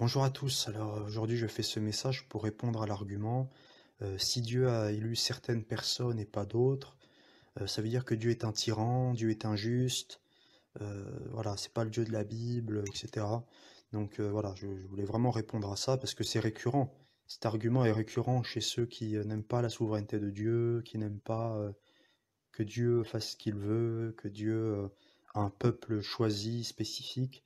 Bonjour à tous, alors euh, aujourd'hui je fais ce message pour répondre à l'argument euh, si Dieu a élu certaines personnes et pas d'autres, euh, ça veut dire que Dieu est un tyran, Dieu est injuste, voilà, c'est pas le Dieu de la Bible, etc. Donc voilà, je, je, voulais vraiment répondre à ça parce que c'est récurrent. Cet argument est récurrent chez ceux qui n'aiment pas la souveraineté de Dieu, qui n'aiment pas que Dieu fasse ce qu'il veut, que Dieu a un peuple choisi, spécifique.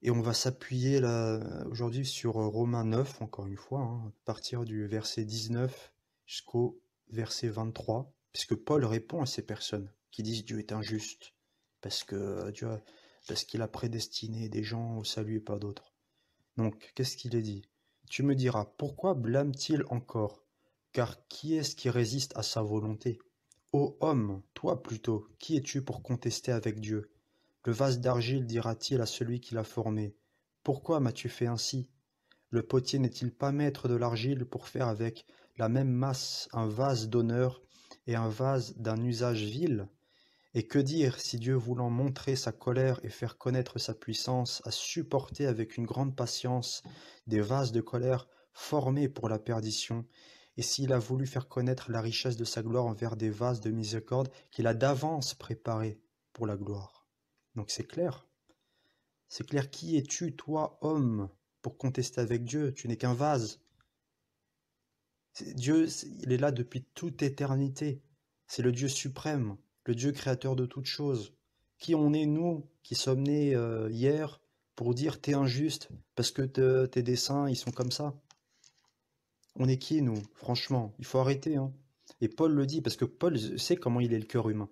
Et on va s'appuyer là euh, aujourd'hui sur euh, Romains 9, encore une fois, hein, à partir du verset 19 jusqu'au verset 23, puisque Paul répond à ces personnes qui disent Dieu est injuste, parce que Dieu parce qu'il a prédestiné des gens au salut et pas d'autres. Donc, qu'est-ce qu'il est dit Tu me diras, pourquoi blâme-t-il encore Car qui est-ce qui résiste à sa volonté Ô homme, toi plutôt, qui es-tu pour contester avec Dieu le vase d'argile dira-t-il à celui qui l'a formé Pourquoi m'as-tu fait ainsi Le potier n'est-il pas maître de l'argile pour faire avec la même masse un vase d'honneur et un vase d'un usage vil Et que dire si Dieu voulant montrer sa colère et faire connaître sa puissance a supporté avec une grande patience des vases de colère formés pour la perdition, et s'il a voulu faire connaître la richesse de sa gloire envers des vases de miséricorde qu'il a d'avance préparés pour la gloire donc c'est clair. C'est clair, qui es-tu, toi, homme, pour contester avec Dieu Tu n'es qu'un vase. Dieu, il est là depuis toute éternité. C'est le Dieu suprême, le Dieu créateur de toutes choses. Qui on est, nous, qui sommes nés euh, hier, pour dire t'es injuste, parce que tes desseins ils sont comme ça On est qui, nous Franchement, il faut arrêter. Hein. Et Paul le dit, parce que Paul sait comment il est le cœur humain.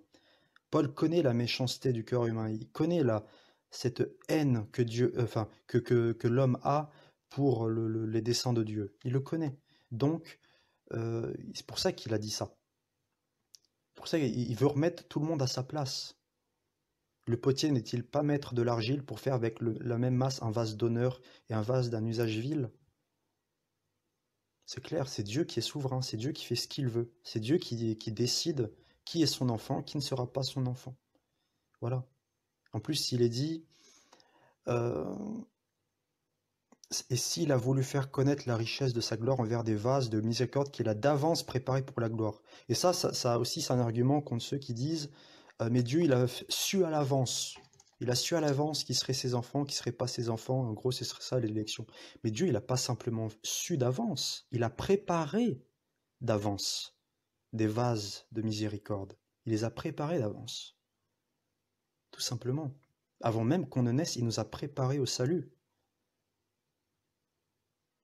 Paul connaît la méchanceté du cœur humain, il connaît la, cette haine que, Dieu, euh, enfin, que, que, l'homme a pour les desseins de Dieu. Il le connaît. Donc, euh, c'est pour ça qu'il a dit ça. Pour ça, il veut remettre tout le monde à sa place. Le potier n'est-il pas maître de l'argile pour faire avec la même masse un vase d'honneur et un vase d'un usage vil C'est clair, c'est Dieu qui est souverain, c'est Dieu qui fait ce qu'il veut, c'est Dieu qui, qui décide qui est son enfant, qui ne sera pas son enfant. Voilà. En plus, il est dit, euh, et s'il a voulu faire connaître la richesse de sa gloire envers des vases de miséricorde qu'il a d'avance préparé pour la gloire. Et ça, ça, aussi, c'est un argument contre ceux qui disent, euh, mais Dieu, il a su à l'avance. Il a su à l'avance qui seraient ses enfants, qui ne seraient pas ses enfants. En gros, ce serait ça l'élection. Mais Dieu, il n'a pas simplement su d'avance. Il a préparé d'avance des vases de miséricorde. Il les a préparés d'avance. Tout simplement. Avant même qu'on ne naisse, il nous a préparés au salut.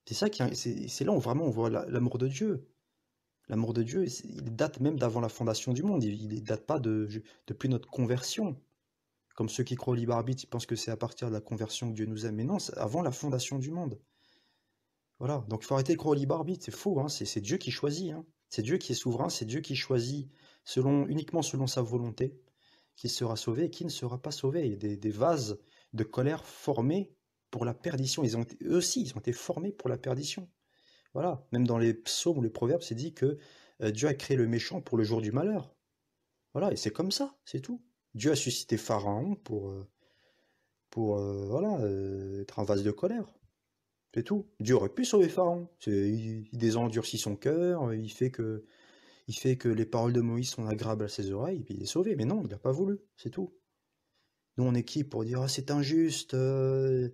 C'est ça qui, c'est là où vraiment on voit l'amour de Dieu. L'amour de Dieu, il date même d'avant la fondation du monde. Il ne date pas de, depuis notre conversion. Comme ceux qui croient au libre arbitre, ils pensent que c'est à partir de la conversion que Dieu nous aime. Mais non, c'est avant la fondation du monde. Voilà. Donc il faut arrêter de croire au libre arbitre. C'est faux. Hein. C'est Dieu qui choisit. Hein. C'est Dieu qui est souverain, c'est Dieu qui choisit selon, uniquement selon sa volonté qui sera sauvé et qui ne sera pas sauvé. Il y a des, vases de colère formés pour la perdition. Ils ont eux aussi, ils ont été formés pour la perdition. Voilà, même dans les psaumes ou les proverbes, c'est dit que euh, Dieu a créé le méchant pour le jour du malheur. Voilà, et c'est comme ça, c'est tout. Dieu a suscité Pharaon pour, euh, pour euh, voilà, être un vase de colère. C'est tout. Dieu aurait pu sauver Pharaon. Il, désendurcit son cœur, il fait que il fait que les paroles de Moïse sont agréables à ses oreilles, et puis il est sauvé. Mais non, il n'a pas voulu, c'est tout. Nous, on est qui pour dire ah, c'est injuste, euh,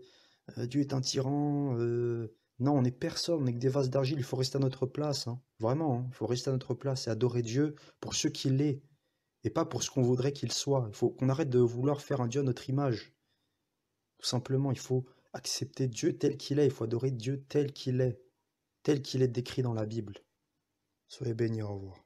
euh, Dieu est un tyran euh. Non, on est personne, on n'est que des vases d'argile, il faut rester à notre place. Hein. Vraiment, hein. il faut rester à notre place et adorer Dieu pour ce qu'il est, et pas pour ce qu'on voudrait qu'il soit. Il faut qu'on arrête de vouloir faire un Dieu à notre image. Tout simplement, il faut, accepter Dieu tel qu'il est, il faut adorer Dieu tel qu'il est, tel qu'il est décrit dans la Bible. Soyez bénis, au revoir.